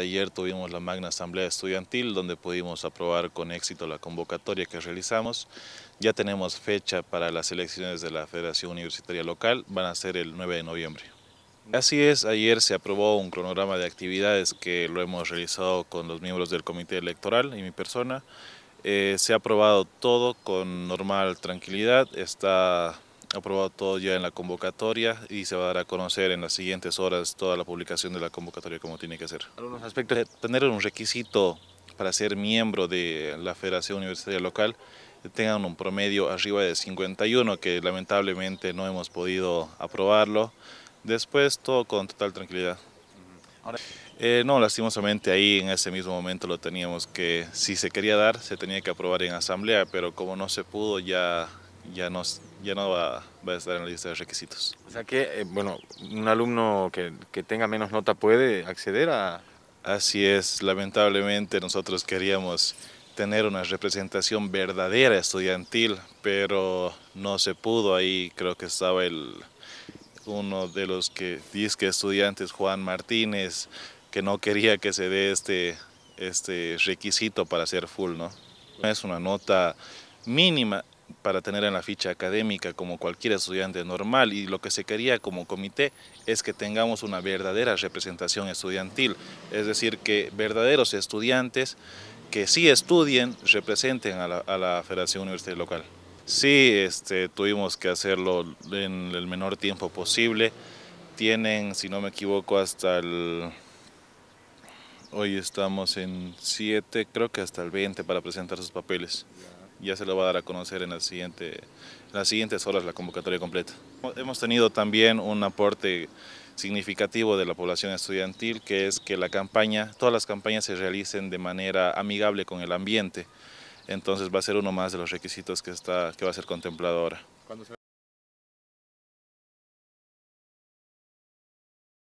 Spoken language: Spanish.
Ayer tuvimos la Magna Asamblea Estudiantil donde pudimos aprobar con éxito la convocatoria que realizamos. Ya tenemos fecha para las elecciones de la Federación Universitaria Local, van a ser el 9 de noviembre. Así es, ayer se aprobó un cronograma de actividades que lo hemos realizado con los miembros del comité electoral y mi persona. Eh, se ha aprobado todo con normal tranquilidad, está aprobado todo ya en la convocatoria y se va a dar a conocer en las siguientes horas toda la publicación de la convocatoria como tiene que ser. Algunos aspectos, eh, tener un requisito para ser miembro de la Federación Universitaria Local tengan un promedio arriba de 51 que lamentablemente no hemos podido aprobarlo. Después todo con total tranquilidad. Eh, no, lastimosamente ahí en ese mismo momento lo teníamos que, si se quería dar, se tenía que aprobar en asamblea, pero como no se pudo ya, ya nos ya no va, a estar en la lista de requisitos. O sea que, eh, bueno, un alumno que, que, tenga menos nota puede acceder a... Así es, lamentablemente nosotros queríamos tener una representación verdadera estudiantil, pero no se pudo, ahí creo que estaba el, uno de los que que estudiantes, Juan Martínez, que no quería que se dé este, este requisito para ser full, ¿no? Es una nota mínima, para tener en la ficha académica como cualquier estudiante normal y lo que se quería como comité es que tengamos una verdadera representación estudiantil, es decir, que verdaderos estudiantes que sí estudien representen a la, Federación Universitaria Local. Sí, este, tuvimos que hacerlo en el menor tiempo posible. Tienen, si no me equivoco, hasta el... Hoy estamos en 7, creo que hasta el 20 para presentar sus papeles ya se lo va a dar a conocer en, la siguiente, las siguientes horas la convocatoria completa. Hemos tenido también un aporte significativo de la población estudiantil, que es que la campaña, todas las campañas se realicen de manera amigable con el ambiente. Entonces va a ser uno más de los requisitos que, está, que va a ser contemplado ahora.